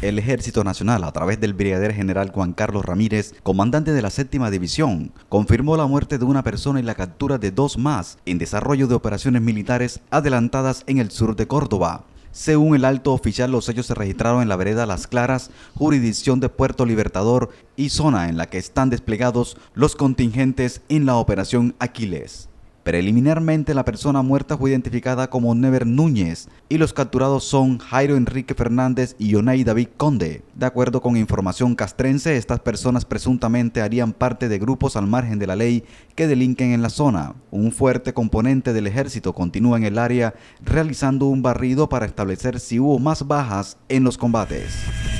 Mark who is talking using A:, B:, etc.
A: el Ejército Nacional, a través del brigadier general Juan Carlos Ramírez, comandante de la séptima división, confirmó la muerte de una persona y la captura de dos más en desarrollo de operaciones militares adelantadas en el sur de Córdoba. Según el alto oficial, los hechos se registraron en la vereda Las Claras, jurisdicción de Puerto Libertador y zona en la que están desplegados los contingentes en la operación Aquiles. Preliminarmente la persona muerta fue identificada como Never Núñez y los capturados son Jairo Enrique Fernández y Yonay David Conde. De acuerdo con información castrense, estas personas presuntamente harían parte de grupos al margen de la ley que delinquen en la zona. Un fuerte componente del ejército continúa en el área realizando un barrido para establecer si hubo más bajas en los combates.